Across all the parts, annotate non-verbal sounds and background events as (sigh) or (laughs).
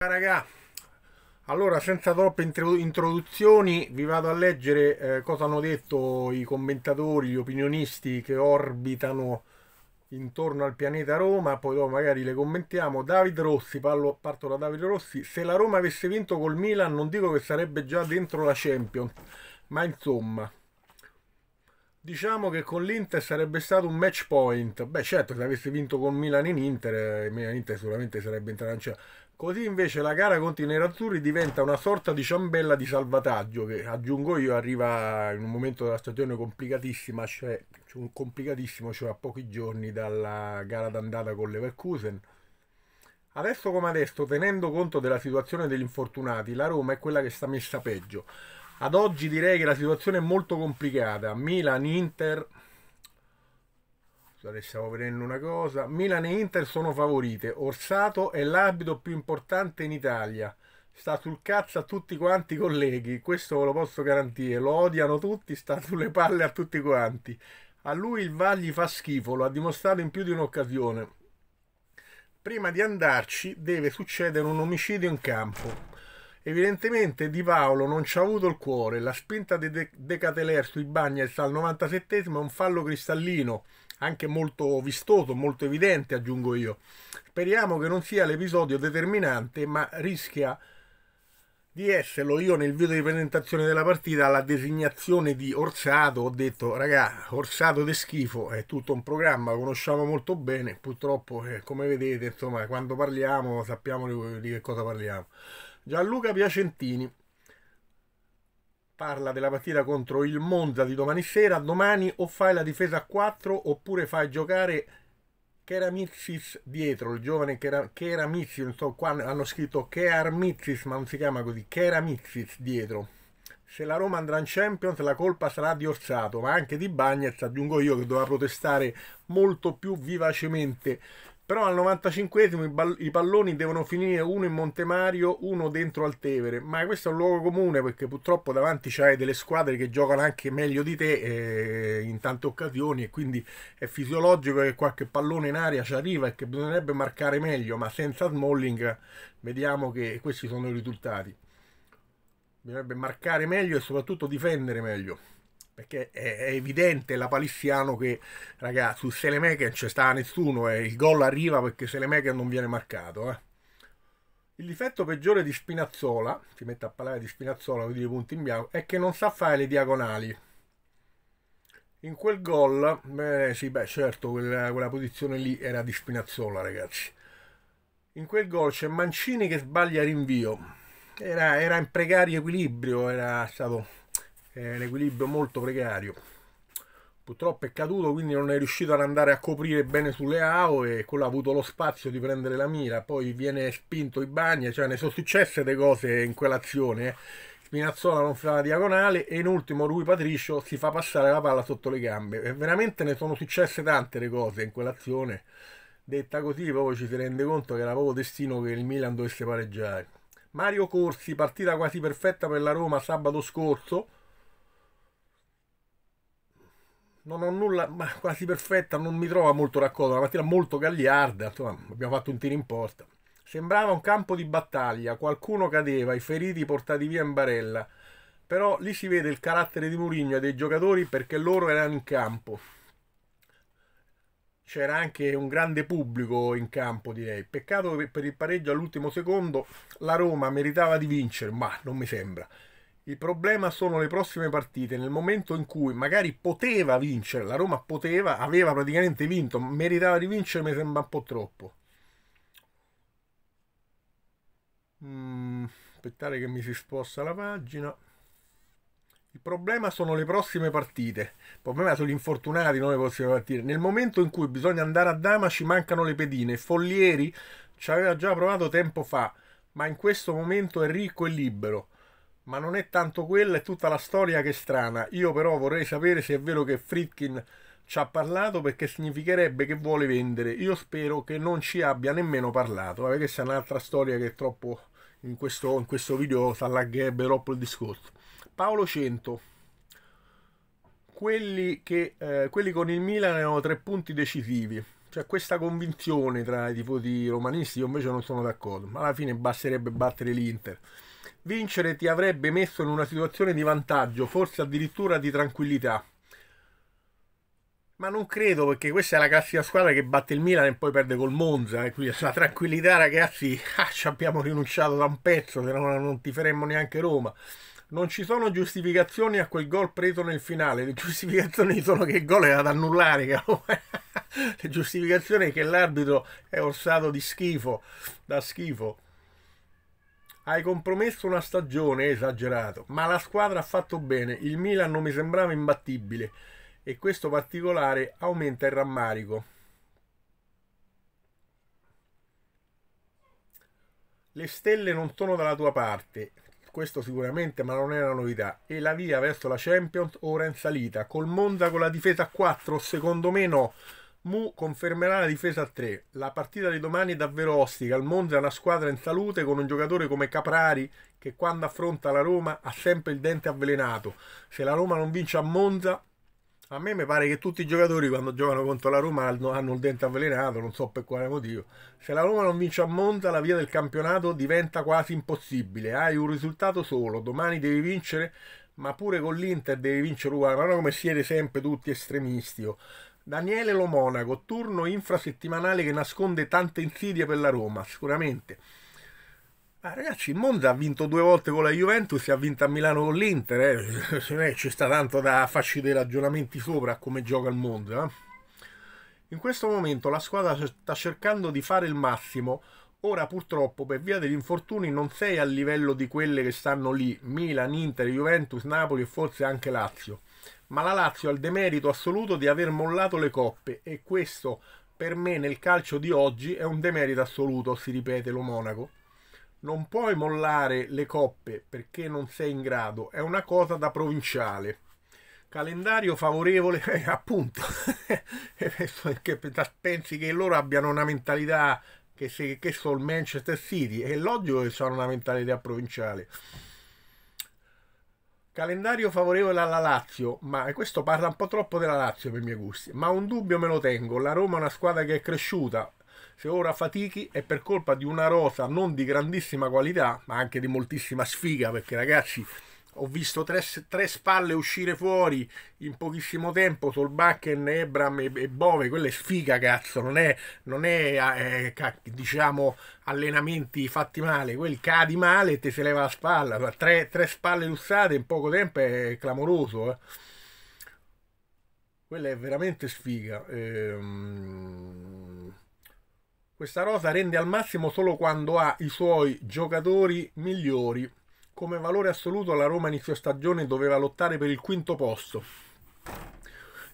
Raga, allora senza troppe introduzioni vi vado a leggere eh, cosa hanno detto i commentatori, gli opinionisti che orbitano intorno al pianeta Roma, poi dopo magari le commentiamo. David Rossi, parlo, parto da Davide Rossi, se la Roma avesse vinto col Milan non dico che sarebbe già dentro la Champions, ma insomma... Diciamo che con l'Inter sarebbe stato un match point. Beh, certo, se avesse vinto con Milan in Inter, eh, Milan in Inter sicuramente sarebbe entrato in Champions Così invece la gara contro i nerazzurri diventa una sorta di ciambella di salvataggio che aggiungo io arriva in un momento della stagione complicatissima, cioè, cioè complicatissimo, cioè a pochi giorni dalla gara d'andata con Leverkusen. Adesso come adesso, tenendo conto della situazione degli infortunati, la Roma è quella che sta messa peggio. Ad oggi direi che la situazione è molto complicata. Milan, Inter, Scusate, stiamo vedendo una cosa. Milan e Inter sono favorite. Orsato è l'abito più importante in Italia. Sta sul cazzo a tutti quanti i colleghi, questo ve lo posso garantire. Lo odiano tutti, sta sulle palle a tutti quanti. A lui il Vagli fa schifo, lo ha dimostrato in più di un'occasione. Prima di andarci deve succedere un omicidio in campo. Evidentemente Di Paolo non ci ha avuto il cuore, la spinta di De, Cateler sui bagni al 97 è un fallo cristallino, anche molto vistoso, molto evidente, aggiungo io. Speriamo che non sia l'episodio determinante, ma rischia di esserlo. Io nel video di presentazione della partita alla designazione di Orsato ho detto, raga, Orsato de schifo, è tutto un programma, conosciamo molto bene, purtroppo eh, come vedete, insomma, quando parliamo sappiamo di che cosa parliamo. Gianluca Piacentini parla della partita contro il Monza di domani sera. Domani o fai la difesa a 4 oppure fai giocare Keramitsis dietro, il giovane Keramitsis, non so qua hanno scritto Keramitsis, ma non si chiama così, Keramitsis dietro. Se la Roma andrà in Champions la colpa sarà di Orsato, ma anche di Bagnets, aggiungo io che doveva protestare molto più vivacemente però al 95 i, palloni devono finire uno in Montemario, uno dentro al Tevere. Ma questo è un luogo comune perché purtroppo davanti c'hai delle squadre che giocano anche meglio di te eh, in tante occasioni e quindi è fisiologico che qualche pallone in aria ci arriva e che bisognerebbe marcare meglio, ma senza Smalling vediamo che questi sono i risultati. Bisognerebbe marcare meglio e soprattutto difendere meglio perché è, evidente, la palissiano che ragazzi su non c'è sta nessuno eh. il gol arriva perché Selemecan non viene marcato eh. il difetto peggiore di Spinazzola si mette a parlare di Spinazzola vedi i punti in bianco è che non sa fare le diagonali in quel gol beh sì beh certo quella, quella posizione lì era di Spinazzola ragazzi in quel gol c'è Mancini che sbaglia rinvio era, era in precario equilibrio era stato è un equilibrio molto precario purtroppo è caduto quindi non è riuscito ad andare a coprire bene sulle AO e quello ha avuto lo spazio di prendere la mira poi viene spinto i bagni cioè ne sono successe delle cose in quell'azione eh. Spinazzola non fa la diagonale e in ultimo Rui Patricio si fa passare la palla sotto le gambe e veramente ne sono successe tante le cose in quell'azione detta così proprio ci si rende conto che era proprio destino che il Milan dovesse pareggiare Mario Corsi partita quasi perfetta per la Roma sabato scorso non ho nulla, ma quasi perfetta, non mi trova molto raccolta, una partita molto gagliarda, insomma, abbiamo fatto un tiro in porta. Sembrava un campo di battaglia, qualcuno cadeva, i feriti portati via in barella, però lì si vede il carattere di Murigno e dei giocatori perché loro erano in campo. C'era anche un grande pubblico in campo, direi. Peccato che per il pareggio all'ultimo secondo la Roma meritava di vincere, ma non mi sembra. Il problema sono le prossime partite, nel momento in cui magari poteva vincere, la Roma poteva, aveva praticamente vinto, meritava di vincere, mi sembra un po' troppo. Mm, aspettare che mi si sposta la pagina. Il problema sono le prossime partite. Il problema sono gli infortunati, non le prossime partite. Nel momento in cui bisogna andare a Dama ci mancano le pedine. Follieri ci aveva già provato tempo fa, ma in questo momento è ricco e libero ma non è tanto quella, è tutta la storia che è strana. Io però vorrei sapere se è vero che Fritkin ci ha parlato perché significherebbe che vuole vendere. Io spero che non ci abbia nemmeno parlato, perché questa è un'altra storia che troppo in questo, in questo video si allagherebbe troppo il discorso. Paolo Cento. Quelli, che, eh, quelli con il Milan erano tre punti decisivi. C'è cioè, questa convinzione tra i tifosi romanisti, io invece non sono d'accordo, ma alla fine basterebbe battere l'Inter. Vincere ti avrebbe messo in una situazione di vantaggio, forse addirittura di tranquillità. Ma non credo perché questa è la classica squadra che batte il Milan e poi perde col Monza. E eh. quindi la tranquillità, ragazzi, (laughs) ah, ci abbiamo rinunciato da un pezzo, se no non ti faremmo neanche Roma. Non ci sono giustificazioni a quel gol preso nel finale. Le giustificazioni sono che il gol era da annullare. (laughs) Le giustificazioni che l'arbitro è orsato di schifo, da schifo. Hai compromesso una stagione, esagerato, ma la squadra ha fatto bene, il Milan non mi sembrava imbattibile e questo particolare aumenta il rammarico. Le stelle non sono dalla tua parte, questo sicuramente, ma non è una novità. E la via verso la Champions ora in salita. Col Monza con la difesa a 4, secondo me no. Mu confermerà la difesa a 3. La partita di domani è davvero ostica. Il Monza è una squadra in salute con un giocatore come Caprari che quando affronta la Roma ha sempre il dente avvelenato. Se la Roma non vince a Monza, a me mi pare che tutti i giocatori quando giocano contro la Roma hanno il dente avvelenato, non so per quale motivo. Se la Roma non vince a Monza, la via del campionato diventa quasi impossibile. Hai un risultato solo, domani devi vincere ma pure con l'Inter devi vincere uguale. Ma no, come siete sempre tutti estremisti. Oh. Daniele Lomonaco, turno infrasettimanale che nasconde tante insidie per la Roma, sicuramente. Ma ah, ragazzi, il Monza ha vinto due volte con la Juventus e ha vinto a Milano con l'Inter, eh. (laughs) ci sta tanto da farci dei ragionamenti sopra come gioca il Monza. Eh. In questo momento la squadra sta cercando di fare il massimo Ora purtroppo per via degli infortuni non sei al livello di quelle che stanno lì, Milan, Inter, Juventus, Napoli e forse anche Lazio. Ma la Lazio ha il demerito assoluto di aver mollato le coppe e questo per me nel calcio di oggi è un demerito assoluto, si ripete lo Monaco. Non puoi mollare le coppe perché non sei in grado, è una cosa da provinciale calendario favorevole, (laughs) eh, appunto, (laughs) pensi che loro abbiano una mentalità che, si, che sono il Manchester City e logico che hanno una mentalità provinciale. Calendario favorevole alla Lazio, ma questo parla un po' troppo della Lazio per i miei gusti, ma un dubbio me lo tengo, la Roma è una squadra che è cresciuta, se ora fatichi è per colpa di una rosa non di grandissima qualità, ma anche di moltissima sfiga, perché ragazzi ho visto tre, tre, spalle uscire fuori in pochissimo tempo, Solbakken, Ebram e, e Bove, quella è sfiga cazzo, non è, non è eh, eh diciamo allenamenti fatti male, quel cadi male e ti si leva la spalla, tre, tre spalle lussate in poco tempo è clamoroso. Eh. Quella è veramente sfiga. Ehm... Questa rosa rende al massimo solo quando ha i suoi giocatori migliori come valore assoluto la Roma inizio stagione doveva lottare per il quinto posto.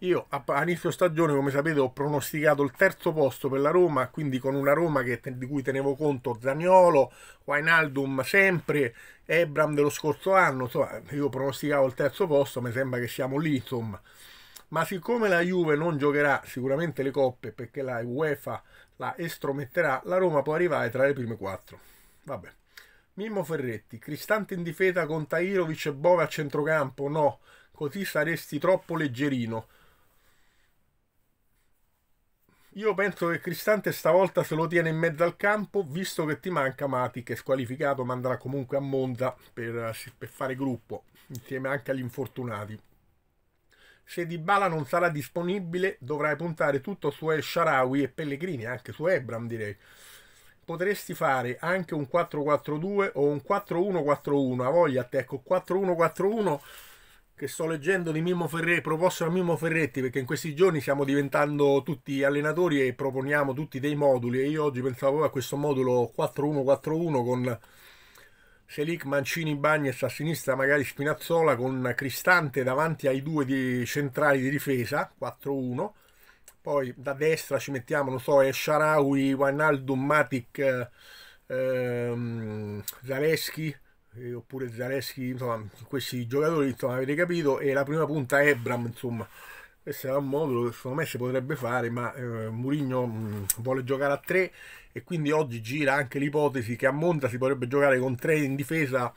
Io a inizio stagione, come sapete, ho pronosticato il terzo posto per la Roma, quindi con una Roma che, di cui tenevo conto Zaniolo, Wainaldum sempre, Ebram dello scorso anno, insomma, io pronosticavo il terzo posto, mi sembra che siamo lì, insomma. Ma siccome la Juve non giocherà sicuramente le coppe perché la UEFA la estrometterà, la Roma può arrivare tra le prime quattro. Vabbè. Mimmo Ferretti, Cristante in difesa con Tairovic e Bove a centrocampo? No, così saresti troppo leggerino. Io penso che Cristante stavolta se lo tiene in mezzo al campo, visto che ti manca Mati, che è squalificato, ma andrà comunque a Monza per, eh, per fare gruppo, insieme anche agli infortunati. Se Dybala non sarà disponibile, dovrai puntare tutto su El Sharawi e Pellegrini, anche su Ebram direi potresti fare anche un 4-4-2 o un 4-1-4-1. A voglia, te, ecco, 4-1-4-1 che sto leggendo di Mimmo Ferretti, proposto da Mimmo Ferretti, perché in questi giorni stiamo diventando tutti allenatori e proponiamo tutti dei moduli. E io oggi pensavo a questo modulo 4-1-4-1 con Selic, Mancini, Bagnes a sinistra, magari Spinazzola con Cristante davanti ai due di centrali di difesa, 4-1 poi da destra ci mettiamo, non so, eh, Sharawi, Wijnaldum, Matic, eh, ehm, Zaleschi, eh, oppure Zaleschi, insomma, questi giocatori, insomma, avete capito, e la prima punta è Ebram, insomma. Questo era un modulo che secondo me si potrebbe fare, ma eh, Murigno mh, mm, vuole giocare a tre e quindi oggi gira anche l'ipotesi che a Monta si potrebbe giocare con tre in difesa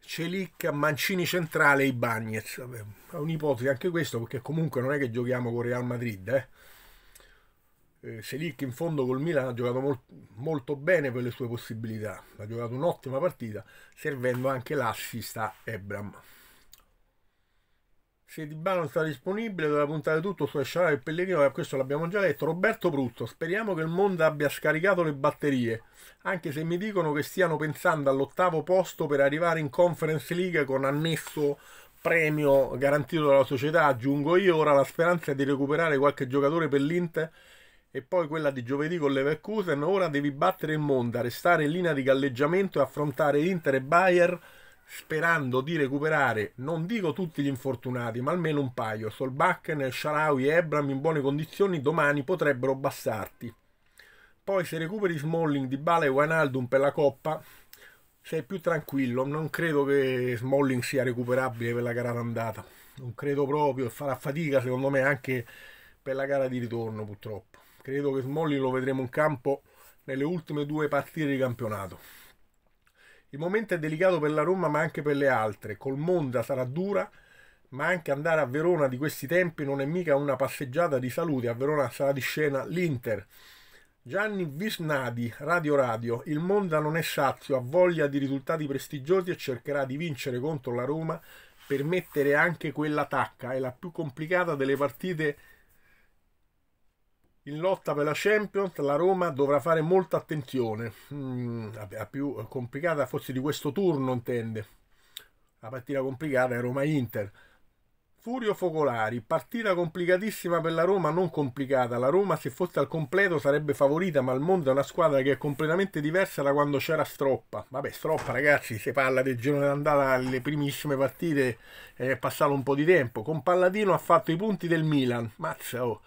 Celic, Mancini centrale e Ibagnez. È un'ipotesi anche questo perché comunque non è che giochiamo con Real Madrid, eh eh, Selic in fondo col Milan ha giocato molt, molto bene per le sue possibilità, ha giocato un'ottima partita, servendo anche l'assist a Ebram. Se Di Bala non sta disponibile, doveva puntare tutto su Escianale e Pellegrino, E questo l'abbiamo già detto. Roberto Pruzzo, speriamo che il mondo abbia scaricato le batterie, anche se mi dicono che stiano pensando all'ottavo posto per arrivare in Conference League con annesso premio garantito dalla società. Aggiungo io, ora la speranza di recuperare qualche giocatore per l'Inter e poi quella di giovedì con Leverkusen, ora devi battere il Monda, restare in linea di galleggiamento e affrontare Inter e Bayer sperando di recuperare, non dico tutti gli infortunati, ma almeno un paio. Solbakken, Sharawi e Ebram in buone condizioni domani potrebbero bassarti. Poi se recuperi Smalling, di Bale e Wijnaldum per la Coppa, sei più tranquillo. Non credo che Smalling sia recuperabile per la gara d'andata. Non credo proprio, e farà fatica secondo me anche per la gara di ritorno purtroppo credo che Smolli lo vedremo in campo nelle ultime due partite di campionato. Il momento è delicato per la Roma ma anche per le altre, col Monda sarà dura, ma anche andare a Verona di questi tempi non è mica una passeggiata di salute, a Verona sarà di scena l'Inter. Gianni Visnadi, Radio Radio, il Monda non è sazio, ha voglia di risultati prestigiosi e cercherà di vincere contro la Roma per mettere anche quella tacca, è la più complicata delle partite in lotta per la Champions la Roma dovrà fare molta attenzione, mm, la più complicata forse di questo turno intende. La partita complicata è Roma-Inter. Furio Focolari, partita complicatissima per la Roma, non complicata. La Roma se fosse al completo sarebbe favorita, ma il mondo è una squadra che è completamente diversa da quando c'era Stroppa. Vabbè, Stroppa ragazzi, se parla del girone d'andata alle primissime partite, eh, è passato un po' di tempo. Con Palladino ha fatto i punti del Milan, mazza oh.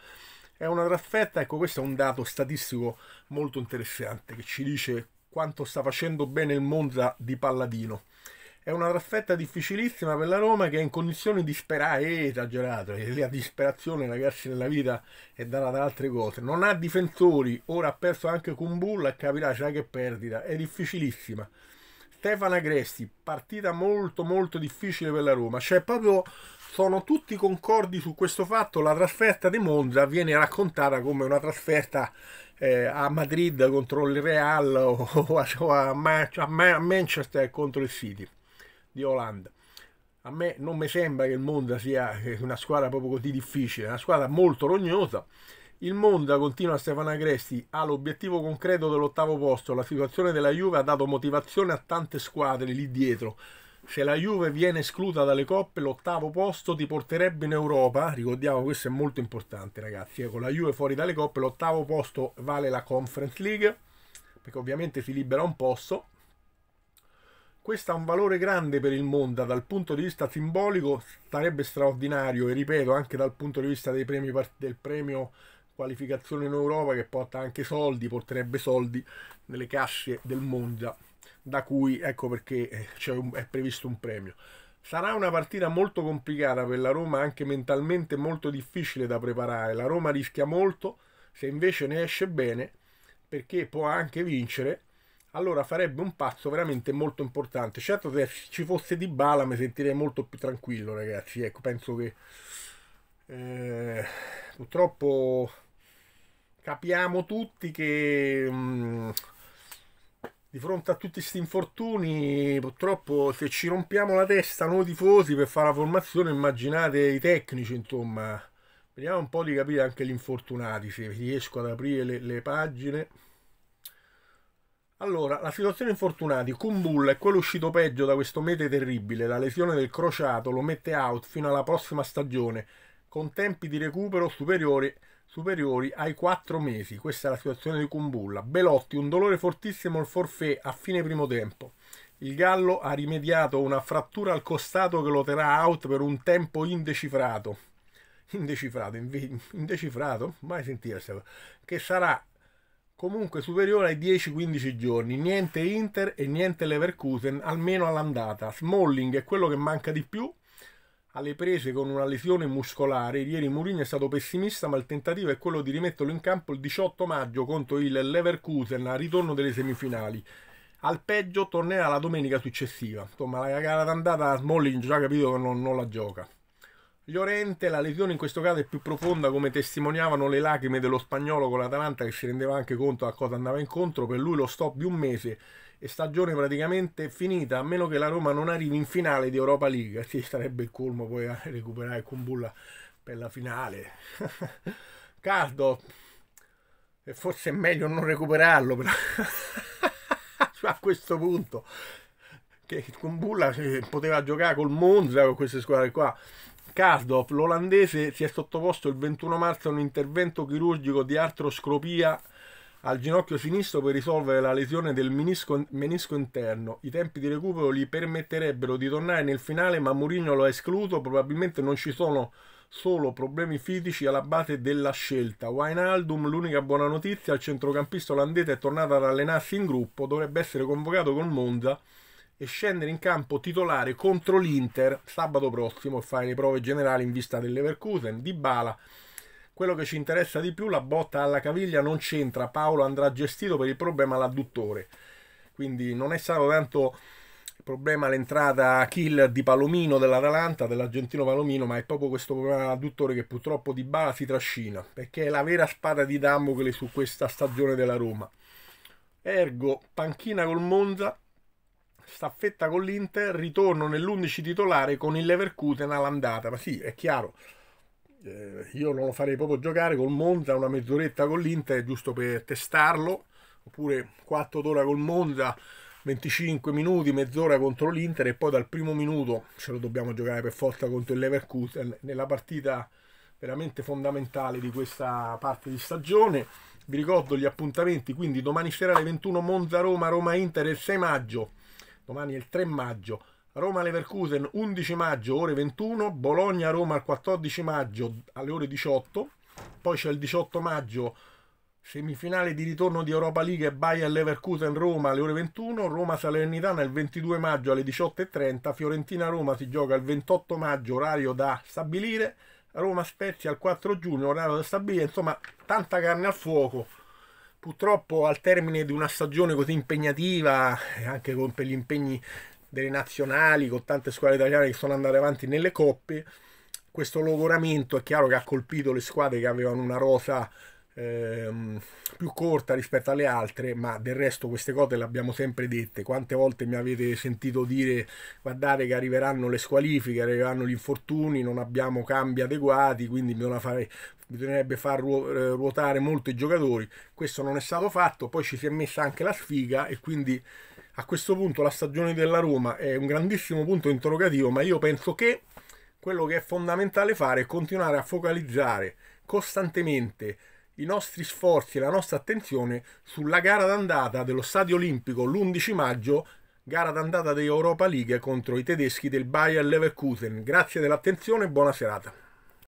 È una graffetta, ecco questo è un dato statistico molto interessante che ci dice quanto sta facendo bene il Monza di Palladino. È una graffetta difficilissima per la Roma che è in condizioni disperate, eh, è esagerato, eh, la disperazione ragazzi nella vita è data da altre cose. Non ha difensori, ora ha perso anche Kumbulla capirà, sai che perdita, è difficilissima. Stefano Agresti, partita molto molto difficile per la Roma, cioè proprio sono tutti concordi su questo fatto, la trasferta di Monza viene raccontata come una trasferta eh, a Madrid contro il Real (laughs) o, o, a, o a, a, Manchester contro il City di Olanda. A me non mi sembra che il Monza sia eh, una squadra proprio così difficile, è una squadra molto rognosa. Il Monda, continua Stefano Agresti, ha l'obiettivo concreto dell'ottavo posto. La situazione della Juve ha dato motivazione a tante squadre lì dietro. Se la Juve viene esclusa dalle coppe, l'ottavo posto ti porterebbe in Europa. Ricordiamo, questo è molto importante, ragazzi. con ecco, la Juve fuori dalle coppe, l'ottavo posto vale la Conference League, perché ovviamente si libera un posto. Questo ha un valore grande per il Monda, dal punto di vista simbolico, sarebbe straordinario e ripeto anche dal punto di vista premi, del premio qualificazione in Europa che porta anche soldi, porterebbe soldi nelle casse del Monza, da cui ecco perché eh, un, è previsto un premio. Sarà una partita molto complicata per la Roma, anche mentalmente molto difficile da preparare. La Roma rischia molto, se invece ne esce bene, perché può anche vincere, allora farebbe un passo veramente molto importante. Certo se ci fosse Di Bala mi sentirei molto più tranquillo, ragazzi. Ecco, penso che eh, purtroppo capiamo tutti che mh, mm, di fronte a tutti questi infortuni, purtroppo se ci rompiamo la testa noi tifosi per fare la formazione, immaginate i tecnici, insomma. Vediamo un po' di capire anche gli infortunati, se riesco ad aprire le, le pagine. Allora, la situazione infortunati, Kumbulla è quello uscito peggio da questo mete terribile, la lesione del crociato lo mette out fino alla prossima stagione, con tempi di recupero superiori superiori ai 4 mesi. Questa è la situazione di Kumbulla. Belotti, un dolore fortissimo al forfè a fine primo tempo. Il Gallo ha rimediato una frattura al costato che lo terrà out per un tempo indecifrato. Indecifrato, indecifrato? Mai sentirsi. Che sarà comunque superiore ai 10-15 giorni. Niente Inter e niente Leverkusen, almeno all'andata. Smalling è quello che manca di più, alle prese con una lesione muscolare. Ieri Mourinho è stato pessimista, ma il tentativo è quello di rimetterlo in campo il 18 maggio contro il Leverkusen al ritorno delle semifinali. Al peggio tornerà la domenica successiva. Insomma, la gara d'andata Smalling già capito che non, non la gioca. Llorente, la lesione in questo caso è più profonda come testimoniavano le lacrime dello spagnolo con l'Atalanta che si rendeva anche conto a cosa andava incontro, per lui lo stop di un mese e stagione praticamente finita, a meno che la Roma non arrivi in finale di Europa League, che (laughs) sarebbe il colmo poi a recuperare con Bulla per la finale. (laughs) caldo e forse è meglio non recuperarlo però. (laughs) a questo punto che Kumbulla eh, poteva giocare col Monza con queste squadre qua Cardo, l'olandese si è sottoposto il 21 marzo a un intervento chirurgico di artroscopia al ginocchio sinistro per risolvere la lesione del menisco, menisco, interno. I tempi di recupero gli permetterebbero di tornare nel finale, ma Mourinho lo ha escluso. Probabilmente non ci sono solo problemi fisici alla base della scelta. Wijnaldum, l'unica buona notizia, il centrocampista olandese è tornato ad allenarsi in gruppo, dovrebbe essere convocato col Monza e scendere in campo titolare contro l'Inter sabato prossimo e fare le prove generali in vista dell'Everkusen. Di Bala quello che ci interessa di più, la botta alla caviglia non c'entra, Paolo andrà gestito per il problema all'adduttore. Quindi non è stato tanto il problema l'entrata kill di Palomino dell'Atalanta, dell'argentino Palomino, ma è proprio questo problema all'adduttore che purtroppo di Bala si trascina, perché è la vera spada di Damocle su questa stagione della Roma. Ergo, panchina col Monza, staffetta con l'Inter, ritorno nell'11 titolare con il Leverkusen all'andata. Ma sì, è chiaro, eh, io non lo farei proprio giocare col Monza una mezz'oretta con l'Inter giusto per testarlo oppure 4 d'ora col Monza 25 minuti, mezz'ora contro l'Inter e poi dal primo minuto ce lo dobbiamo giocare per forza contro il Leverkusen nella partita veramente fondamentale di questa parte di stagione. Vi ricordo gli appuntamenti, quindi domani sera alle 21 Monza Roma, Roma Inter il 6 maggio, domani è il 3 maggio, Roma-Leverkusen 11 maggio ore 21, Bologna-Roma il 14 maggio alle ore 18, poi c'è il 18 maggio semifinale di ritorno di Europa League e Bayern Leverkusen Roma alle ore 21, Roma Salernitana il 22 maggio alle 18.30, Fiorentina Roma si gioca il 28 maggio orario da stabilire, Roma Spezia il 4 giugno orario da stabilire, insomma tanta carne al fuoco. Purtroppo al termine di una stagione così impegnativa e anche con per gli impegni delle nazionali, con tante squadre italiane che sono andate avanti nelle coppe, questo logoramento è chiaro che ha colpito le squadre che avevano una rosa ehm, più corta rispetto alle altre, ma del resto queste cose le abbiamo sempre dette. Quante volte mi avete sentito dire guardate che arriveranno le squalifiche, arriveranno gli infortuni, non abbiamo cambi adeguati, quindi bisogna fare, bisognerebbe far eh, ruotare molto i giocatori. Questo non è stato fatto, poi ci si è messa anche la sfiga e quindi a questo punto la stagione della Roma è un grandissimo punto interrogativo, ma io penso che quello che è fondamentale fare è continuare a focalizzare costantemente i nostri sforzi e la nostra attenzione sulla gara d'andata dello Stadio Olimpico l'11 maggio, gara d'andata di Europa League contro i tedeschi del Bayer Leverkusen. Grazie dell'attenzione e buona serata.